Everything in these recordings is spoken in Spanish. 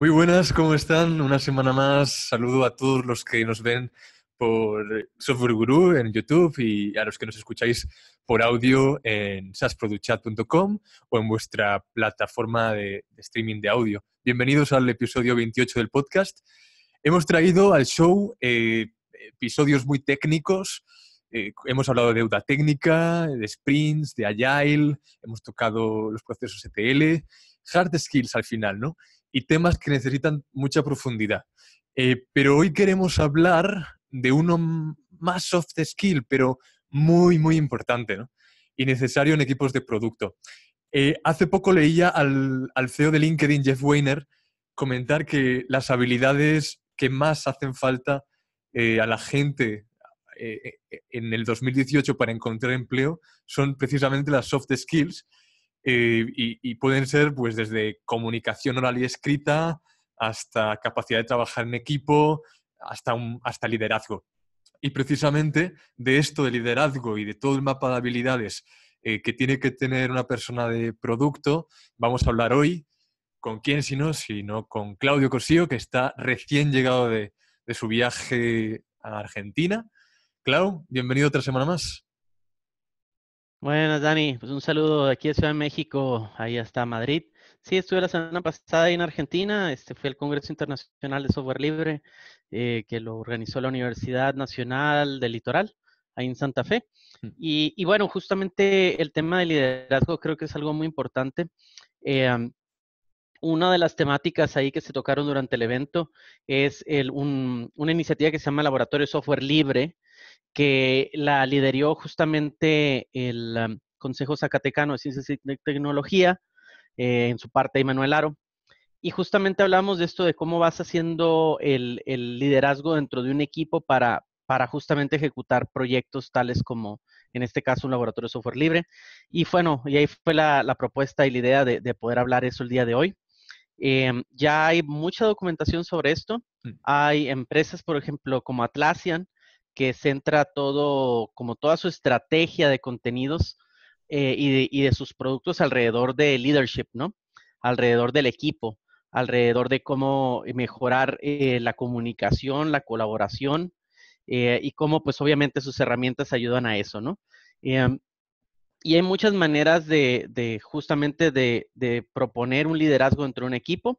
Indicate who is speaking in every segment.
Speaker 1: Muy buenas, ¿cómo están? Una semana más. Saludo a todos los que nos ven por Software Guru en YouTube y a los que nos escucháis por audio en sasproductchat.com o en vuestra plataforma de, streaming de audio. Bienvenidos al episodio 28 del podcast. Hemos traído al show eh, episodios muy técnicos. Eh, hemos hablado de deuda técnica, de sprints, de agile, hemos tocado los procesos ETL, hard skills al final, ¿no? y temas que necesitan mucha profundidad. Eh, pero hoy queremos hablar de uno más soft skill, pero muy, muy importante y necesario en equipos de producto. Eh, hace poco leía al, CEO de LinkedIn, Jeff Weiner, comentar que las habilidades que más hacen falta eh, a la gente en el 2018 para encontrar empleo son precisamente las soft skills eh, y, pueden ser pues desde comunicación oral y escrita hasta capacidad de trabajar en equipo, hasta, hasta liderazgo. Y precisamente de esto de liderazgo y de todo el mapa de habilidades eh, que tiene que tener una persona de producto, vamos a hablar hoy. ¿Con quién no, Sino con Claudio Cosío, que está recién llegado de, de su viaje
Speaker 2: a Argentina. Clau, bienvenido otra semana más. Buenas, Dani. Pues un saludo de aquí de Ciudad de México, ahí hasta Madrid. Sí, estuve la semana pasada ahí en Argentina, este fue el Congreso Internacional de Software Libre, eh, que lo organizó la Universidad Nacional del Litoral, ahí en Santa Fe. Mm. Y, bueno, justamente el tema del liderazgo creo que es algo muy importante. Em, una de las temáticas ahí que se tocaron durante el evento es el, una iniciativa que se llama Laboratorio Software Libre, que la lideró justamente el Consejo Zacatecano de Ciencias y Tecnología, eh, en su parte Emanuel Aro. Y justamente hablamos de esto de cómo vas haciendo el, liderazgo dentro de un equipo para, para justamente ejecutar proyectos tales como, en este caso, un laboratorio de software libre. Y bueno, y ahí fue la, propuesta y la idea de, poder hablar eso el día de hoy. Em, ya hay mucha documentación sobre esto. Mm. Hay empresas, por ejemplo, como Atlassian, que centra todo, como toda su estrategia de contenidos eh, y, de, sus productos alrededor de leadership, ¿no? Alrededor del equipo, alrededor de cómo mejorar eh, la comunicación, la colaboración eh, y cómo, pues obviamente, sus herramientas ayudan a eso, ¿no? Em, y hay muchas maneras de, justamente de, de, proponer un liderazgo entre un equipo.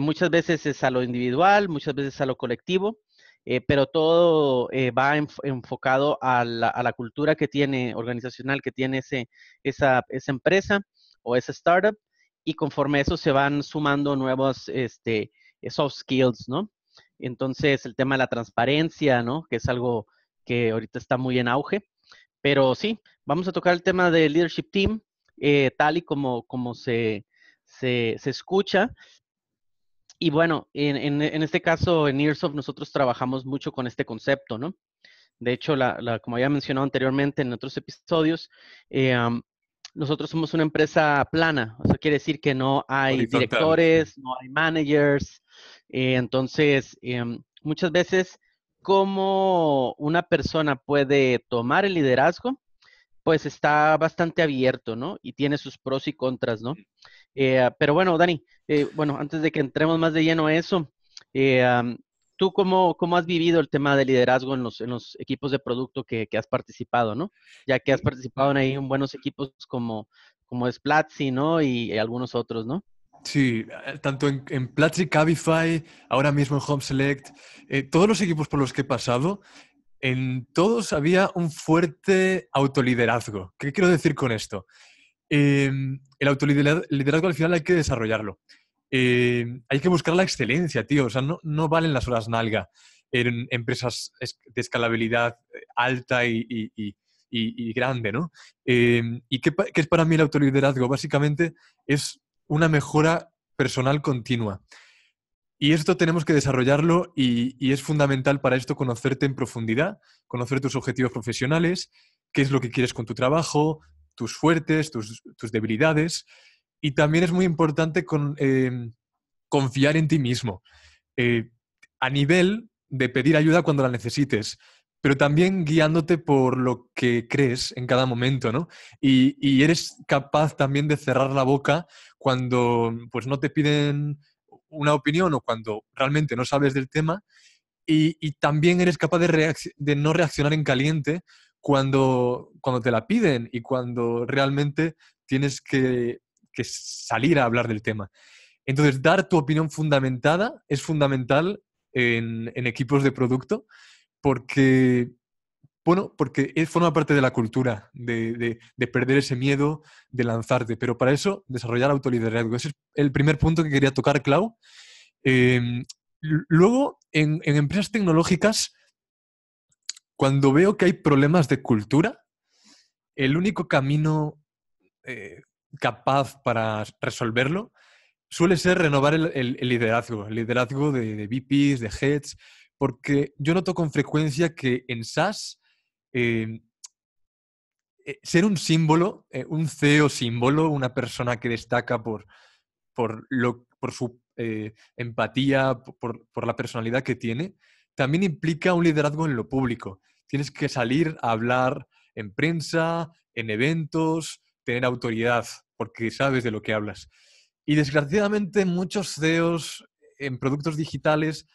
Speaker 2: muchas veces es a lo individual, muchas veces a lo colectivo. Eh, pero todo eh, va enfocado a la, cultura que tiene, organizacional que tiene ese, esa, esa empresa o esa startup, y conforme eso se van sumando nuevos este, soft skills, ¿no? Entonces, el tema de la transparencia, ¿no? Que es algo que ahorita está muy en auge. Pero sí, vamos a tocar el tema del leadership team, eh, tal y como, como se, se, se, escucha, y bueno, en, este caso, en Earsoft, nosotros trabajamos mucho con este concepto, ¿no? De hecho, la, la, como había mencionado anteriormente en otros episodios, eh, nosotros somos una empresa plana, O sea, quiere decir que no hay directores, no hay managers, eh, entonces em, muchas veces cómo una persona puede tomar el liderazgo, pues está bastante abierto, ¿no? Y tiene sus pros y contras, ¿no? Eh, ah, pero bueno, Dani, eh, bueno, antes de que entremos más de lleno a eso, eh, ¿tú cómo, has vivido el tema de liderazgo en los, equipos de producto que, has participado, ¿no? Ya que has participado en ahí en buenos equipos como, como es Platzi, ¿no? Y, algunos otros, ¿no? Sí, tanto en, en Platzi, Cabify, ahora mismo en Home Select, todos los equipos por los
Speaker 1: que he pasado, en todos había un fuerte autoliderazgo. ¿Qué quiero decir con esto? Em, el autoliderazgo al final hay que desarrollarlo. Em, hay que buscar la excelencia, tío. O sea, no, valen las horas nalga en empresas de escalabilidad eh, alta y, grande, ¿no? Em, ¿Y qué, qué, es para mí el autoliderazgo? Básicamente es una mejora personal continua. Y esto tenemos que desarrollarlo y es fundamental para esto conocerte en profundidad, conocer tus objetivos profesionales, qué es lo que quieres con tu trabajo, tus fuertes, tus, debilidades. Y también es muy importante con, em, confiar en ti mismo, eh, a nivel de pedir ayuda cuando la necesites, pero también guiándote por lo que crees en cada momento, ¿no? Y, eres capaz también de cerrar la boca cuando pues, no te piden una opinión o cuando realmente no sabes del tema. Y, también eres capaz de, de no reaccionar en caliente cuando, cuando te la piden y cuando realmente tienes que, que salir a hablar del tema. Entonces, dar tu opinión fundamentada es fundamental en, en, equipos de producto porque, bueno, porque forma parte de la cultura, de, de, perder ese miedo, de lanzarte. Pero para eso, desarrollar autoliderazgo. Ese es el primer punto que quería tocar, Clau. Em, luego, en, en, empresas tecnológicas, cuando veo que hay problemas de cultura, el único camino eh, capaz para resolverlo suele ser renovar el, liderazgo, el liderazgo de, de, VPs, de heads, porque yo noto con frecuencia que en SaaS em, eh, ser un símbolo, eh, un CEO símbolo, una persona que destaca por, por, su empatía, por, la personalidad que tiene, también implica un liderazgo en lo público. Tienes que salir a hablar en prensa, en eventos, tener autoridad, porque sabes de lo que hablas. Y desgraciadamente muchos CEOs en productos digitales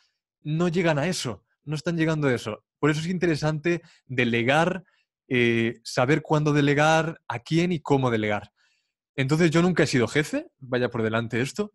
Speaker 1: no llegan a eso, no están llegando a eso. Por eso es interesante delegar, eh, saber cuándo delegar, a quién y cómo delegar. Entonces yo nunca he sido jefe, vaya por delante esto,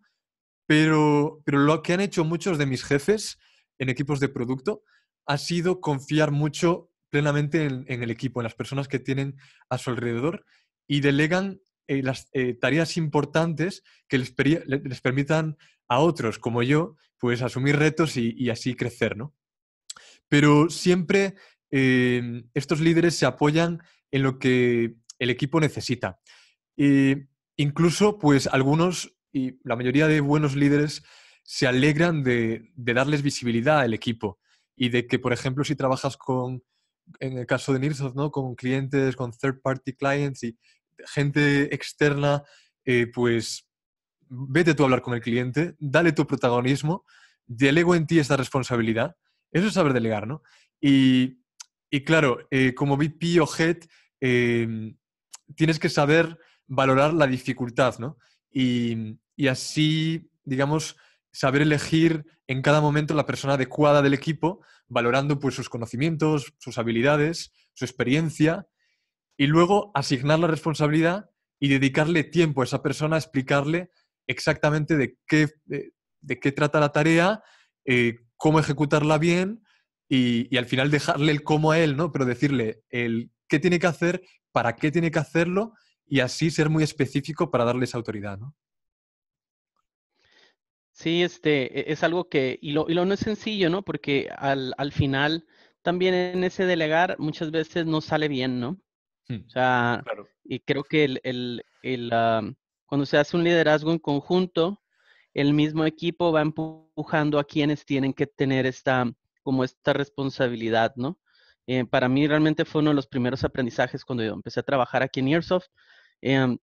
Speaker 1: pero, pero lo que han hecho muchos de mis jefes en equipos de producto ha sido confiar mucho plenamente en, el equipo, en las personas que tienen a su alrededor y delegan eh, las eh, tareas importantes que les, permitan a otros como yo, pues asumir retos y, así crecer, ¿no? Pero siempre eh, estos líderes se apoyan en lo que el equipo necesita. incluso, pues algunos y la mayoría de buenos líderes se alegran de, darles visibilidad al equipo y de que, por ejemplo, si trabajas con, en el caso de Nirsoft, ¿no? con clientes, con third party clients y gente externa, eh, pues vete tú a hablar con el cliente, dale tu protagonismo, delego en ti esta responsabilidad. Eso es saber delegar, ¿no? Y, claro, eh, como VP o head, eh, tienes que saber valorar la dificultad, ¿no? y así, digamos, saber elegir en cada momento la persona adecuada del equipo, valorando pues, sus conocimientos, sus habilidades, su experiencia, y luego asignar la responsabilidad y dedicarle tiempo a esa persona a explicarle exactamente de qué, qué trata la tarea, eh, cómo ejecutarla bien y, al final dejarle el cómo a él, ¿no? Pero decirle el qué tiene que hacer, para qué tiene que hacerlo y así ser muy específico para darle esa autoridad, ¿no?
Speaker 2: Sí, este, e-, es algo que, y lo, y no es sencillo, ¿no? Porque al, final, también en ese delegar, muchas veces no sale bien, ¿no? Hmm, o sea, y creo que el, cuando se hace un liderazgo en conjunto, el mismo equipo va empujando a quienes tienen que tener esta, como esta responsabilidad, ¿no? Eh, para mí realmente fue uno de los primeros aprendizajes cuando yo empecé a trabajar aquí en Airsoft. Em,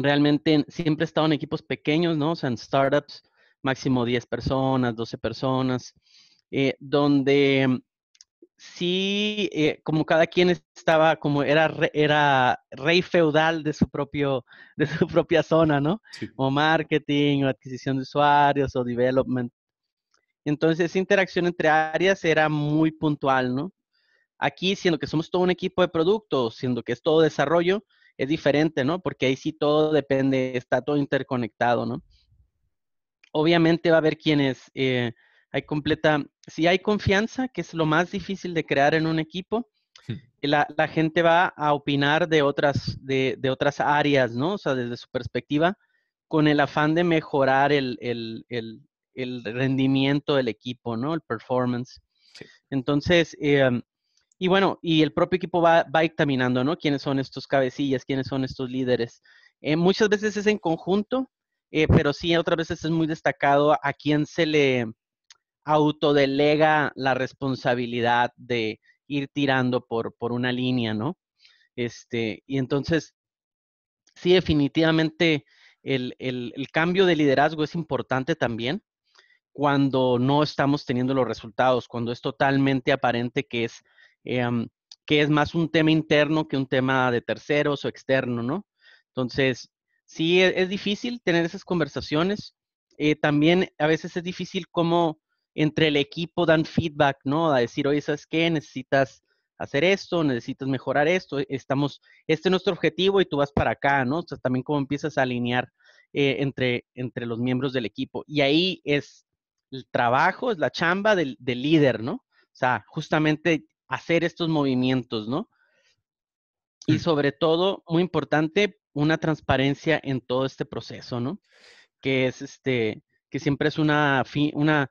Speaker 2: realmente siempre he en equipos pequeños, ¿no? O sea, en startups, máximo 10 personas, 12 personas, eh, donde sí, eh, como cada quien estaba, como era, era rey feudal de su, propio, de su propia zona, ¿no? O marketing, o adquisición de usuarios, o development. Entonces, esa interacción entre áreas era muy puntual, ¿no? Aquí, siendo que somos todo un equipo de productos, siendo que es todo desarrollo, es diferente, ¿no? Porque ahí sí todo depende, está todo interconectado, ¿no? Obviamente va a haber quienes eh, hay completa, si hay confianza, que es lo más difícil de crear en un equipo, hmm. la, gente va a opinar de otras, de, otras áreas, ¿no? O sea, desde su perspectiva, con el afán de mejorar el, rendimiento del equipo, ¿no? El performance. Entonces, eh, y bueno, y el propio equipo va, va dictaminando, ¿no? ¿Quiénes son estos cabecillas? ¿Quiénes son estos líderes? Eh, muchas veces es en conjunto, eh, pero sí, otras veces es muy destacado a, quién se le autodelega la responsabilidad de ir tirando por, por una línea, ¿no? Este, y entonces, sí, definitivamente el, el cambio de liderazgo es importante también cuando no estamos teniendo los resultados, cuando es totalmente aparente que es Em, que es más un tema interno que un tema de terceros o externo, ¿no? Entonces, sí, e, es, difícil tener esas conversaciones. Eh, también a veces es difícil cómo entre el equipo dan feedback, ¿no? A decir, oye, ¿sabes qué? Necesitas hacer esto, necesitas mejorar esto, e, estamos, este es nuestro objetivo y tú vas para acá, ¿no? O sea, también cómo empiezas a alinear eh, entre, entre los miembros del equipo. Y ahí es el trabajo, es la chamba del, del líder, ¿no? O sea, justamente hacer estos movimientos, ¿no? Y sobre todo, muy importante, una transparencia en todo este proceso, ¿no? Que es este, que siempre es una, una,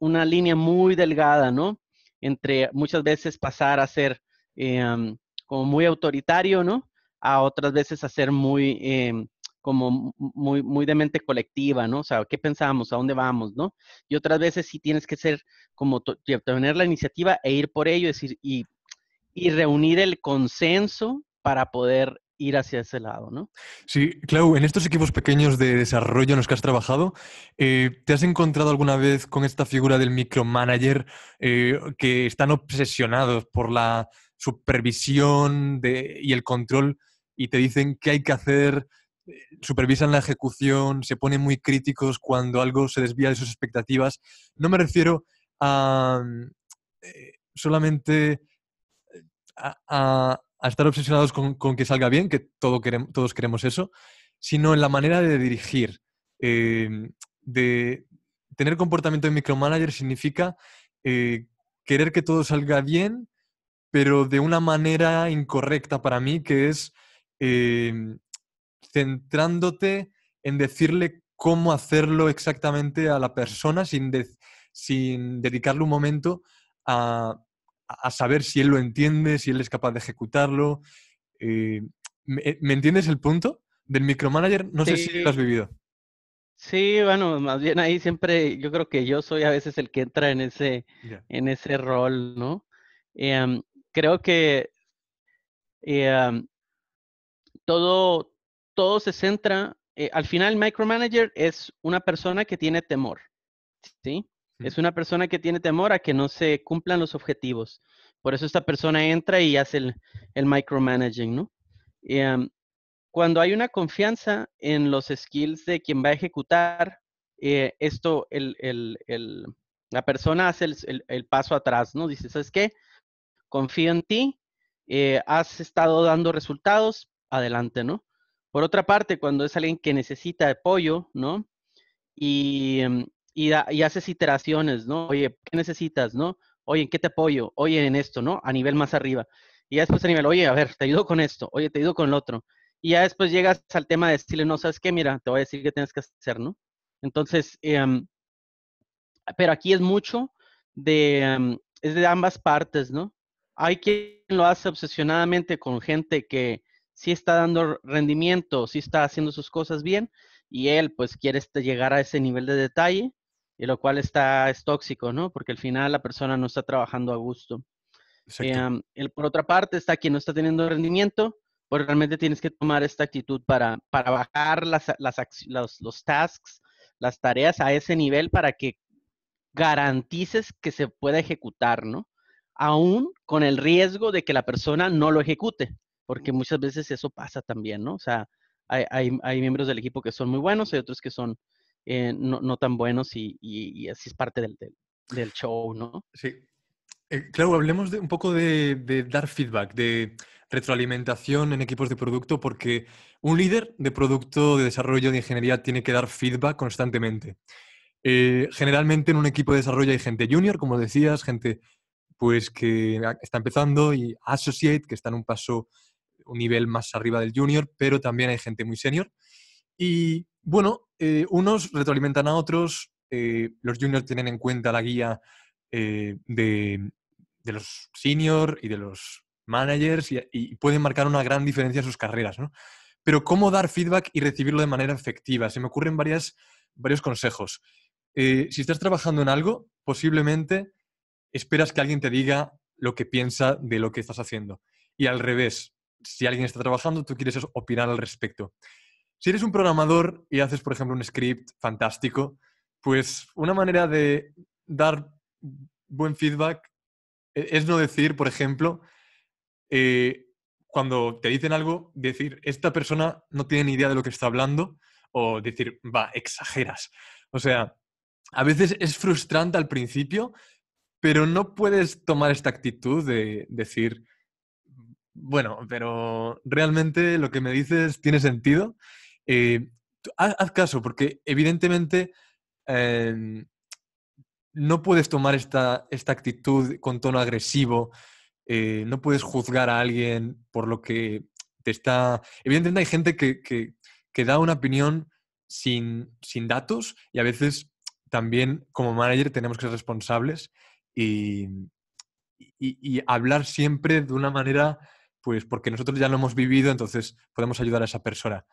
Speaker 2: una, línea muy delgada, ¿no? Entre muchas veces pasar a ser em, como muy autoritario, ¿no? A otras veces a ser muy em, como muy, muy de mente colectiva, ¿no? O sea, ¿qué pensamos? ¿A dónde vamos? ¿No? Y otras veces sí tienes que ser como tener la iniciativa e ir por ello, es decir, y, y reunir el consenso para poder ir hacia ese lado, ¿no?
Speaker 1: Sí, Clau, en estos equipos pequeños de desarrollo en los que has trabajado, eh, ¿te has encontrado alguna vez con esta figura del micromanager eh, que están obsesionados por la supervisión y el control y te dicen qué hay que hacer, supervisan la ejecución, se ponen muy críticos cuando algo se desvía de sus expectativas. No me refiero a eh, solamente eh, a, estar obsesionados con, que salga bien, que todos queremos eso, sino en la manera de dirigir. Em, de tener comportamiento de micromanager significa eh, querer que todo salga bien, pero de una manera incorrecta para mí, que es em, centrándote en decirle cómo hacerlo exactamente a la persona sin, sin dedicarle un momento a, saber si él lo entiende, si él es capaz de ejecutarlo. Eh, ¿me, entiendes el punto del micromanager? No sé si lo has vivido.
Speaker 2: Sí, bueno, más bien ahí siempre yo creo que yo soy a veces el que entra en ese, en ese rol, ¿no? Eh, creo que eh, todo, todo se centra, eh, al final el micromanager es una persona que tiene temor, ¿sí? Es una persona que tiene temor a que no se cumplan los objetivos. Por eso esta persona entra y hace el, micromanaging, ¿no? Em, cuando hay una confianza en los skills de quien va a ejecutar, eh, esto, la persona hace el, paso atrás, ¿no? Dice, ¿sabes qué? Confío en ti, eh, has estado dando resultados, adelante, ¿no? Por otra parte, cuando es alguien que necesita apoyo, ¿no? Em, y, haces iteraciones, ¿no? Oye, ¿qué necesitas, no? Oye, ¿en qué te apoyo? Oye, en esto, ¿no? A nivel más arriba. Y ya después a nivel, oye, a ver, te ayudo con esto, oye, te ayudo con el otro. Y ya después llegas al tema de decirle, no, ¿sabes qué? Mira, te voy a decir qué tienes que hacer, ¿no? Entonces, em, pero aquí es mucho de, em, es de ambas partes, ¿no? Hay quien lo hace obsesionadamente con gente que si está dando rendimiento, si está haciendo sus cosas bien y él pues quiere este, llegar a ese nivel de detalle y lo cual está es tóxico, ¿no? Porque al final la persona no está trabajando a gusto. Em, por otra parte está quien no está teniendo rendimiento, pues realmente tienes que tomar esta actitud para, para bajar las, los tasks, las tareas a ese nivel para que garantices que se pueda ejecutar, ¿no? Aún con el riesgo de que la persona no lo ejecute porque muchas veces eso pasa también, ¿no? O sea, hay, miembros del equipo que son muy buenos y otros que son eh, no, tan buenos y, así es parte del, del, show, ¿no? Sí.
Speaker 1: Eh, claro, hablemos de, un poco de, dar feedback, de retroalimentación en equipos de producto, porque un líder de producto, de desarrollo, de ingeniería tiene que dar feedback constantemente. Eh, generalmente en un equipo de desarrollo hay gente junior, como decías, gente pues que está empezando y associate, que está en un paso un nivel más arriba del junior, pero también hay gente muy senior. Y bueno, eh, unos retroalimentan a otros, eh, los juniors tienen en cuenta la guía eh, de, los senior y de los managers y, pueden marcar una gran diferencia en sus carreras, Pero cómo dar feedback y recibirlo de manera efectiva. Se me ocurren varias, varios consejos. si estás trabajando en algo, posiblemente esperas que alguien te diga lo que piensa de lo que estás haciendo. Y al revés, si alguien está trabajando, tú quieres opinar al respecto. Si eres un programador y haces, por ejemplo, un script fantástico, pues una manera de dar buen feedback e-, es no decir, por ejemplo, eh, cuando te dicen algo, decir, esta persona no tiene ni idea de lo que está hablando, o decir, va, exageras. O sea, a veces es frustrante al principio, pero no puedes tomar esta actitud de decir, bueno, pero realmente lo que me dices tiene sentido. Eh, haz, caso, porque evidentemente em, no puedes tomar esta, actitud con tono agresivo, eh, no puedes juzgar a alguien por lo que te está... Evidentemente hay gente que, da una opinión sin, datos y a veces también como manager tenemos que ser responsables y, y hablar siempre de una manera pues porque nosotros ya lo hemos vivido, entonces podemos ayudar a esa persona.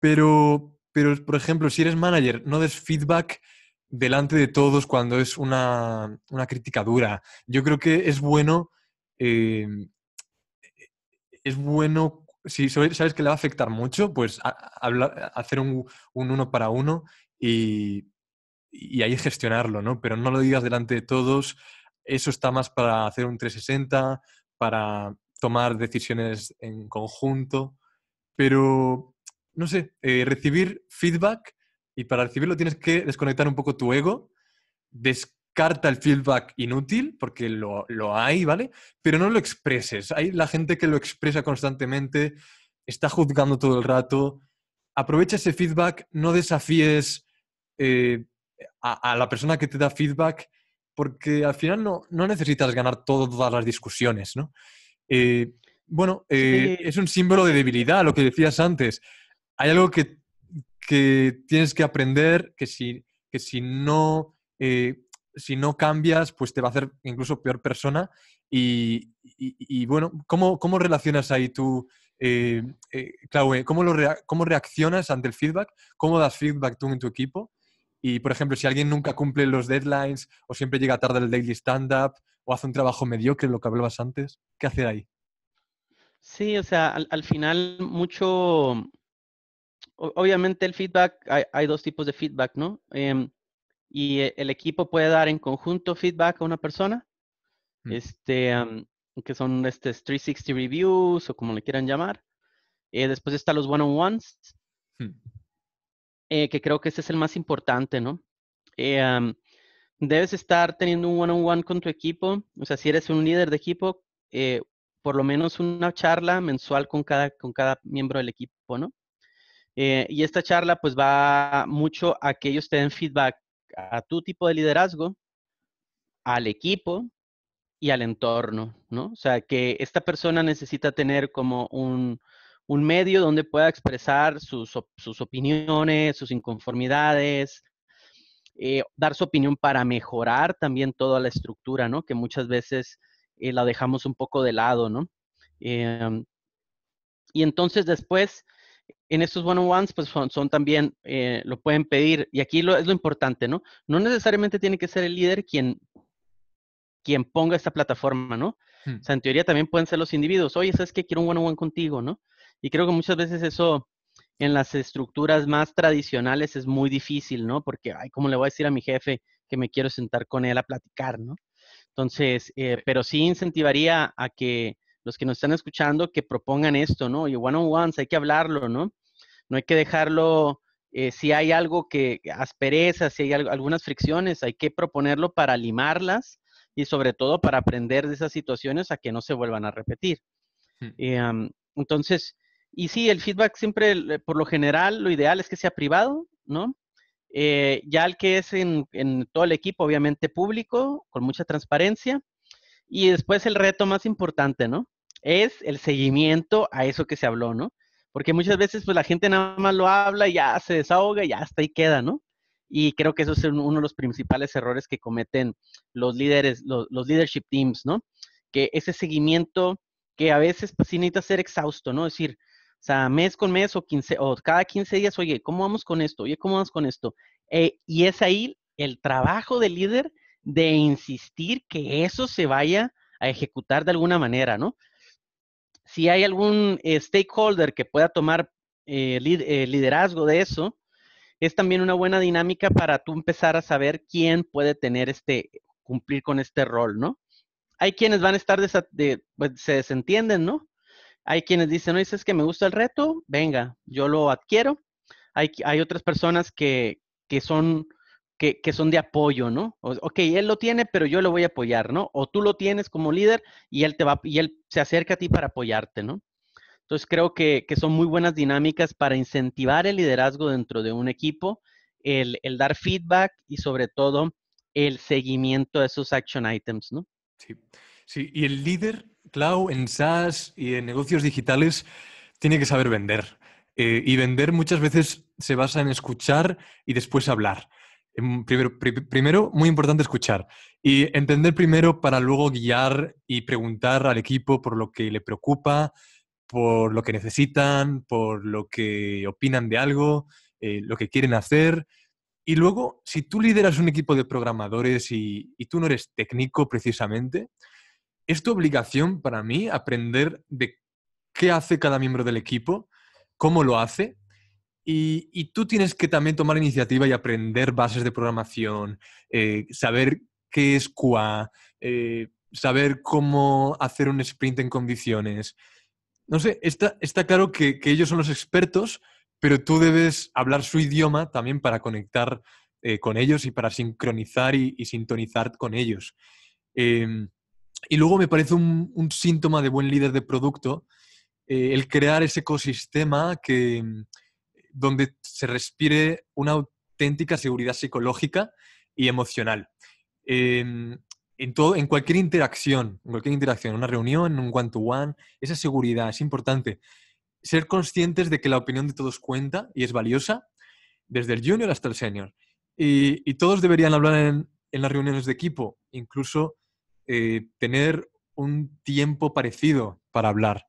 Speaker 1: Pero, pero por ejemplo, si eres manager, no des feedback delante de todos cuando es una, una crítica dura. Yo creo que es bueno, eh, es bueno, si sabes que le va a afectar mucho, pues hacer un, uno para uno y, y ahí gestionarlo, ¿no? Pero no lo digas delante de todos. Eso está más para hacer un 360, para tomar decisiones en conjunto, pero no sé, eh, recibir feedback y para recibirlo tienes que desconectar un poco tu ego, descarta el feedback inútil, porque lo, lo hay, ¿vale? Pero no lo expreses. Hay la gente que lo expresa constantemente, está juzgando todo el rato. Aprovecha ese feedback, no desafíes eh, a, a, la persona que te da feedback, porque al final no, no necesitas ganar todas las discusiones, ¿no? Eh, bueno, eh, es un símbolo de debilidad, lo que decías antes. Hay algo que, tienes que aprender que eh, si, no... cambias, pues te va a hacer incluso peor persona. Y, bueno, ¿cómo, relacionas ahí tú, eh, ¿cómo, ¿cómo, reaccionas ante el feedback? ¿Cómo das feedback tú en tu equipo? Y, por ejemplo, si alguien nunca cumple los deadlines o siempre llega tarde al daily stand-up o hace un trabajo mediocre, lo que hablabas antes? ¿Qué hace ahí?
Speaker 2: Sí, o sea, al, final mucho... Obviamente el feedback, hay, dos tipos de feedback, ¿no? Em, y e, el equipo puede dar en conjunto feedback a una persona, mm. este, que son estos este, 360 reviews o como le quieran llamar. Eh, después están los one-on-ones, mm. eh, que creo que ese es el más importante, ¿no? Eh, debes estar teniendo un one-on-one con tu equipo, o sea, si eres un líder de equipo, eh, por lo menos una charla mensual con cada, con cada miembro del equipo, ¿no? Eh, y esta charla pues va mucho a que ellos te den feedback a tu tipo de liderazgo, al equipo y al entorno, ¿no? O sea, que esta persona necesita tener como un, medio donde pueda expresar sus, sus opiniones, sus inconformidades, eh, dar su opinión para mejorar también toda la estructura, ¿no? Que muchas veces eh, la dejamos un poco de lado, ¿no? Em, y entonces después, en estos one-on-ones, pues son, también, eh, lo pueden pedir, y aquí lo, es lo importante, ¿no? No necesariamente tiene que ser el líder quien, quien ponga esta plataforma, ¿no? Hmm. O sea, en teoría también pueden ser los individuos. Oye, ¿sabes qué? Quiero un one-on-one contigo, ¿no? Y creo que muchas veces eso en las estructuras más tradicionales es muy difícil, ¿no? Porque, ay, ¿cómo le voy a decir a mi jefe que me quiero sentar con él a platicar, ¿no? Entonces, eh, pero sí incentivaría a que los que nos están escuchando que propongan esto, ¿no? Y one on ones, hay que hablarlo, ¿no? No hay que dejarlo, eh, si hay algo que aspereza, si hay algunas fricciones, hay que proponerlo para limarlas y sobre todo para aprender de esas situaciones a que no se vuelvan a repetir. Hmm. Eh, entonces, y sí, el feedback siempre, eh, por lo general, lo ideal es que sea privado, ¿no? Eh, ya el que es en, todo el equipo, obviamente público, con mucha transparencia. Y después el reto más importante, ¿no? Es el seguimiento a eso que se habló, ¿no? Porque muchas veces pues la gente nada más lo habla ya se desahoga y ya hasta ahí queda, ¿no? Y creo que eso es uno de los principales errores que cometen los líderes, los, leadership teams, ¿no? Que ese seguimiento que a veces pues sí necesita ser exhausto, ¿no? Es decir, o sea, mes con mes o, cada 15 días, oye, ¿cómo vamos con esto? Oye, ¿cómo vamos con esto? Eh, y es ahí el trabajo del líder de insistir que eso se vaya a ejecutar de alguna manera, ¿no? Si hay algún eh, stakeholder que pueda tomar eh, liderazgo de eso, es también una buena dinámica para tú empezar a saber quién puede tener este, cumplir con este rol, ¿no? Hay quienes van a estar, pues, se desentienden, ¿no? Hay quienes dicen, no dices que me gusta el reto, venga, yo lo adquiero. Hay, otras personas que, son, que, son de apoyo, ¿no? ok, él lo tiene, pero yo lo voy a apoyar, ¿no? O tú lo tienes como líder y él, te va, y él se acerca a ti para apoyarte, ¿no? Entonces creo que, son muy buenas dinámicas para incentivar el liderazgo dentro de un equipo, el, el dar feedback y sobre todo el seguimiento de esos action items, ¿no? Sí, sí, y el líder cloud, en SaaS y en negocios digitales, tiene
Speaker 1: que saber vender. Eh, y vender muchas veces se basa en escuchar y después hablar. Em, primero, muy importante escuchar y entender primero para luego guiar y preguntar al equipo por lo que le preocupa, por lo que necesitan, por lo que opinan de algo, eh, lo que quieren hacer. Y luego, si tú lideras un equipo de programadores y tú no eres técnico precisamente, es tu obligación para mí aprender de qué hace cada miembro del equipo, cómo lo hace, y, tú tienes que también tomar iniciativa y aprender bases de programación, eh, saber qué es QA, eh, saber cómo hacer un sprint en condiciones. No sé, está, está claro que, ellos son los expertos, pero tú debes hablar su idioma también para conectar eh, con ellos y para sincronizar y, sintonizar con ellos. Em, y luego me parece un, síntoma de buen líder de producto eh, el crear ese ecosistema que, mm, donde se respire una auténtica seguridad psicológica y emocional. Em, en, todo, en cualquier interacción, en cualquier interacción, una reunión, un one-to-one, esa seguridad es importante. Ser conscientes de que la opinión de todos cuenta y es valiosa, desde el junior hasta el senior. Y, todos deberían hablar en, en, las reuniones de equipo, incluso eh, tener un tiempo parecido para hablar.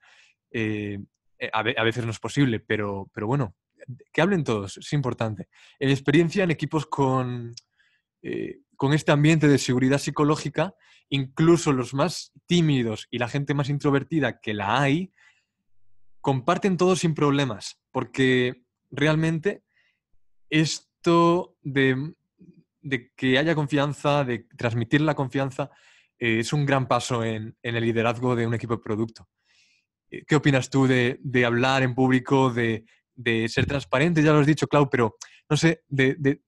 Speaker 1: Eh, eh, a, veces no es posible, pero, bueno, que hablen todos, es importante. En experiencia en equipos con, con este ambiente de seguridad psicológica, incluso los más tímidos y la gente más introvertida que la hay, comparten todo sin problemas, porque realmente esto de, de que haya confianza, de transmitir la confianza, eh, es un gran paso en, el liderazgo de un equipo de producto. Eh, ¿Qué opinas tú de, hablar en público, de, ser transparente? Ya lo has dicho, Clau, pero no sé, de,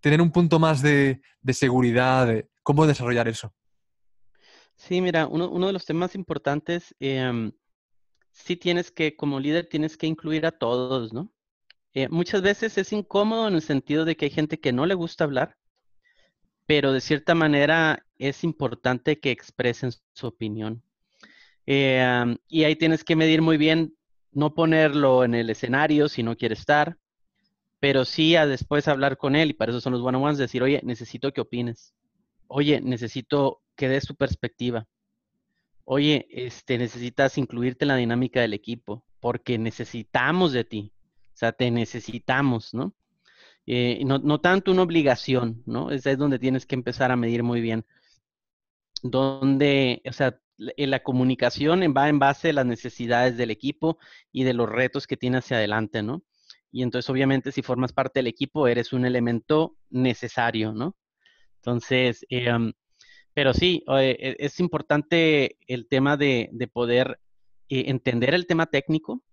Speaker 1: tener un punto más de, seguridad, ¿cómo desarrollar eso?
Speaker 2: Sí, mira, uno, de los temas importantes, em, sí tienes que, como líder, tienes que incluir a todos, ¿no? Eh, muchas veces es incómodo en el sentido de que hay gente que no le gusta hablar, pero de cierta manera es importante que expresen su opinión. Eh, y ahí tienes que medir muy bien, no ponerlo en el escenario si no quiere estar, pero sí a después hablar con él, y para eso son los one ones decir, oye, necesito que opines. Oye, necesito que des tu perspectiva. Oye, este, necesitas incluirte en la dinámica del equipo, porque necesitamos de ti. O sea, te necesitamos, ¿no? Eh, no, tanto una obligación, ¿no? Esa es donde tienes que empezar a medir muy bien. Donde, o sea, la eh, comunicación va en base a las necesidades del equipo y de los retos que tiene hacia adelante, ¿no? Y entonces, obviamente, si formas parte del equipo, eres un elemento necesario, ¿no? Entonces, em, pero sí, eh, e, es importante el tema de, poder entender el tema técnico.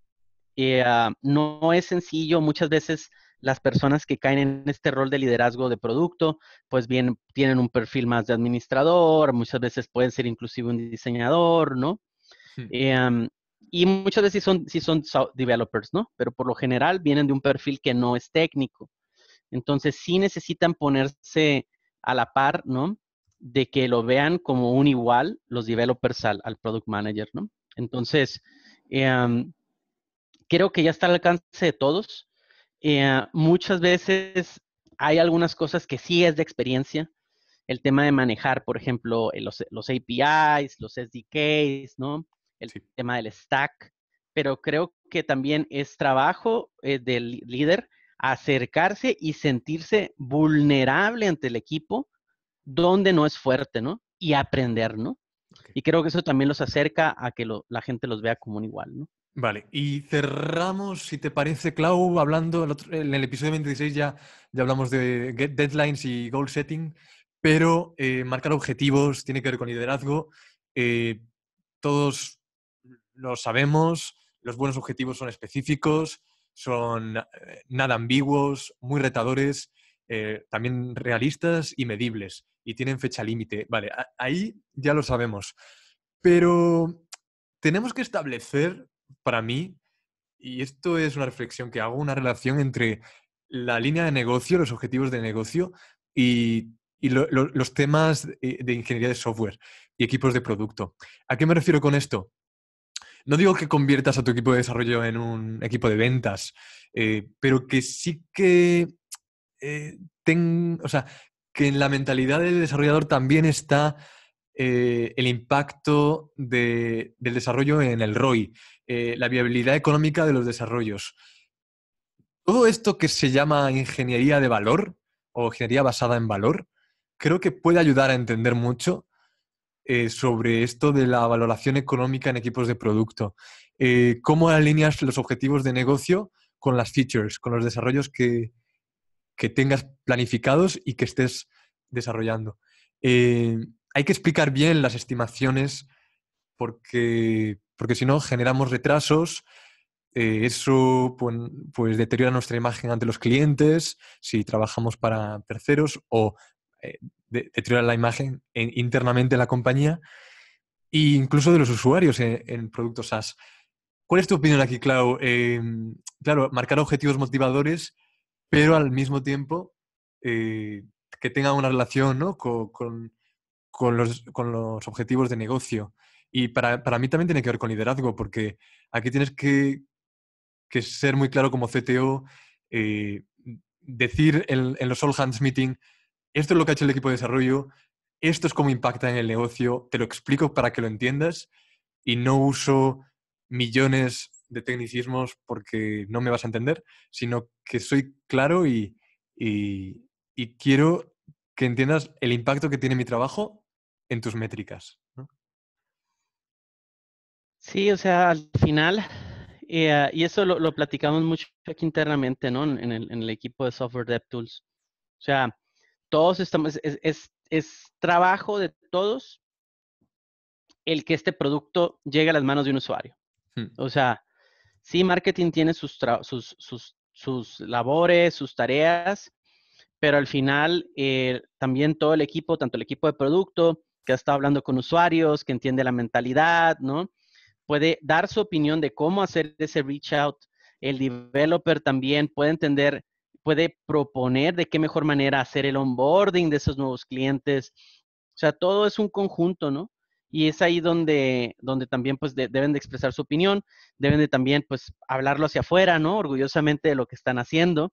Speaker 2: Ah, no es sencillo, muchas veces las personas que caen en este rol de liderazgo de producto, pues bien, tienen un perfil más de administrador, muchas veces pueden ser inclusive un diseñador, ¿no? Em, y muchas veces sí son, son developers, ¿no? Pero por lo general vienen de un perfil que no es técnico. Entonces sí necesitan ponerse a la par, ¿no? De que lo vean como un igual los developers al, product manager, ¿no? Entonces, em, creo que ya está al alcance de todos. Eh, muchas veces hay algunas cosas que sí es de experiencia. El tema de manejar, por ejemplo, eh, los, APIs, los SDKs, ¿no? El tema del stack. Pero creo que también es trabajo eh, del líder acercarse y sentirse vulnerable ante el equipo donde no es fuerte, ¿no? Y aprender, ¿no? Y creo que eso también los acerca a que la gente los vea como un igual, ¿no? Vale, y
Speaker 1: cerramos, si te parece, Clau, hablando, en el episodio 26 ya, ya hablamos de deadlines y goal setting, pero eh, marcar objetivos tiene que ver con liderazgo. Eh, todos lo sabemos, los buenos objetivos son específicos, son eh, nada ambiguos, muy retadores, también realistas y medibles, y tienen fecha límite. Vale, ahí ya lo sabemos, pero tenemos que establecer para mí, y esto es una reflexión que hago, una relación entre la línea de negocio, los objetivos de negocio y, los temas de, ingeniería de software y equipos de producto. ¿A qué me refiero con esto? No digo que conviertas a tu equipo de desarrollo en un equipo de ventas, eh, pero que sí que eh, o sea, que en la mentalidad del desarrollador también está eh, el impacto del desarrollo en el ROI, eh, la viabilidad económica de los desarrollos. Todo esto que se llama ingeniería de valor o ingeniería basada en valor, creo que puede ayudar a entender mucho eh, sobre esto de la valoración económica en equipos de producto. ¿Cómo alineas los objetivos de negocio con las features, con los desarrollos que, que tengas planificados y que estés desarrollando? hay que explicar bien las estimaciones porque, porque si no generamos retrasos, eh, eso pues, deteriora nuestra imagen ante los clientes, si trabajamos para terceros o eh, deteriora la imagen internamente de la compañía e incluso de los usuarios en, productos as ¿Cuál es tu opinión aquí, Clau? Em, claro, marcar objetivos motivadores, pero al mismo tiempo eh, que tenga una relación ¿no? con, con los, con los objetivos de negocio. Y para, mí también tiene que ver con liderazgo, porque aquí tienes que, ser muy claro como CTO, eh, decir en, los All Hands Meeting, esto es lo que ha hecho el equipo de desarrollo, esto es cómo impacta en el negocio, te lo explico para que lo entiendas y no uso millones de tecnicismos porque no me vas a entender, sino que soy claro y quiero que entiendas el impacto que tiene mi trabajo en tus métricas.
Speaker 2: ¿no? Sí, o sea, al final, eh, ah, y eso lo, platicamos mucho aquí internamente, ¿no? En el, equipo de Software DevTools. O sea, todos estamos, es, trabajo de todos el que este producto llegue a las manos de un usuario. Hmm. O sea, sí, marketing tiene sus, sus, labores, sus tareas, pero al final eh, también todo el equipo, tanto el equipo de producto, que ha estado hablando con usuarios, que entiende la mentalidad, ¿no? Puede dar su opinión de cómo hacer ese reach out. El developer también puede entender, puede proponer de qué mejor manera hacer el onboarding de esos nuevos clientes. O sea, todo es un conjunto, ¿no? Y es ahí donde, donde también pues deben de expresar su opinión, deben de también pues hablarlo hacia afuera, ¿no? Orgullosamente de lo que están haciendo.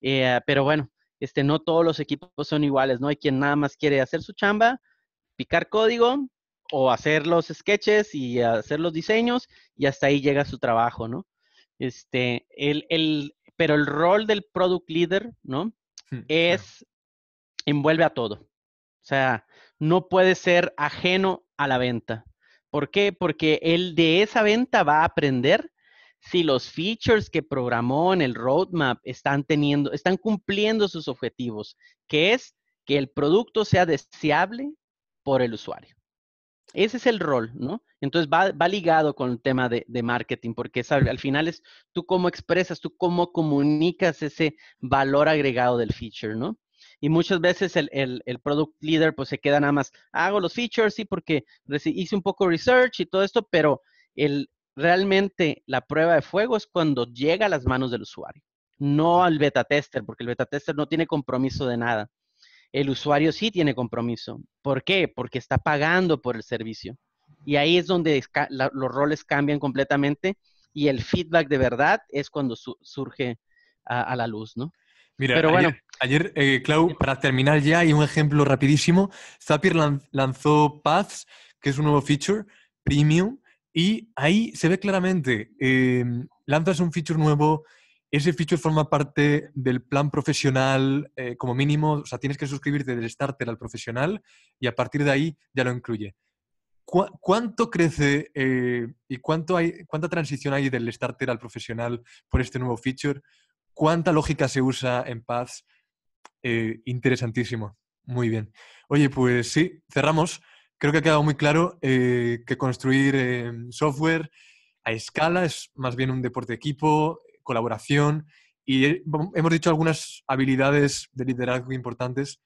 Speaker 2: Eh, pero bueno, este, no todos los equipos son iguales, ¿no? Hay quien nada más quiere hacer su chamba, picar código o hacer los sketches y hacer los diseños y hasta ahí llega su trabajo, ¿no? Este, el, el, pero el rol del product leader, ¿no? Hmm, es, envuelve a todo. O sea, no puede ser ajeno a la venta. ¿Por qué? Porque él de esa venta va a aprender si los features que programó en el roadmap están teniendo, están cumpliendo sus objetivos, que es que el producto sea deseable por el usuario. Ese es el rol, ¿no? Entonces va, ligado con el tema de, marketing, porque al final es tú cómo expresas, tú cómo comunicas ese valor agregado del feature, ¿no? y muchas veces el, product leader pues se queda nada más, hago los features, sí, porque hice un poco research y todo esto, pero el, realmente la prueba de fuego es cuando llega a las manos del usuario, no al beta tester, porque el beta tester no tiene compromiso de nada el usuario sí tiene compromiso. ¿Por qué? Porque está pagando por el servicio. Y ahí es donde los roles cambian completamente y el feedback de verdad es cuando surge a, la luz, ¿no? Mira, Pero bueno, ayer, eh,
Speaker 1: Clau, para terminar ya, y un ejemplo rapidísimo, Zapier lanzó Paths, que es un nuevo feature, premium, y ahí se ve claramente, eh, lanzas un feature nuevo, ese feature forma parte del plan profesional eh, como mínimo, o sea, tienes que suscribirte del starter al profesional y a partir de ahí ya lo incluye. ¿Cuánto crece eh, y cuánto hay, cuánta transición hay del starter al profesional por este nuevo feature? ¿Cuánta lógica se usa en Paths? Eh, interesantísimo. Muy bien. Oye, pues sí, cerramos. Creo que ha quedado muy claro que construir software a escala es más bien un deporte de equipo, colaboración y hemos dicho algunas habilidades de liderazgo importantes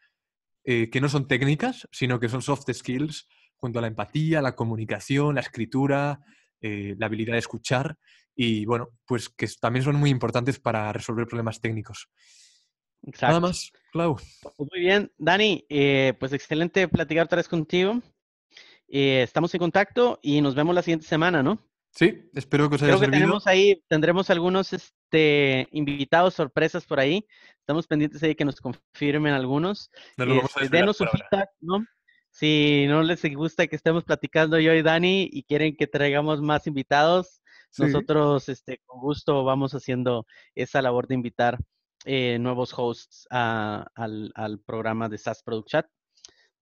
Speaker 1: eh, que no son técnicas, sino que son soft skills, junto a la empatía, la comunicación, la escritura, eh, la habilidad de escuchar y bueno, pues que también son muy importantes para resolver problemas técnicos. Nada más, Clau.
Speaker 2: Pues muy bien, Dani, eh, pues excelente platicar otra vez contigo. estamos en contacto y nos vemos la siguiente semana, ¿no? Sí, espero que os haya Creo que Tenemos ahí, tendremos algunos este, invitados sorpresas por ahí. Estamos pendientes ahí que nos confirmen algunos. Este, denos su feedback, ¿no? Si no les gusta que estemos platicando yo y Dani y quieren que traigamos más invitados, nosotros este, con gusto vamos haciendo esa labor de invitar eh, nuevos hosts al, programa de SaaS Product Chat.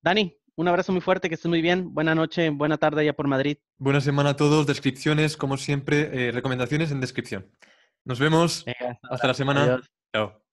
Speaker 2: Dani, un abrazo muy fuerte, que estés muy bien. Buena noche, buena tarde ya por Madrid.
Speaker 1: Buena semana a todos. Descripciones, como siempre, eh, recomendaciones en descripción. Nos vemos. hasta, la semana.
Speaker 2: Chao.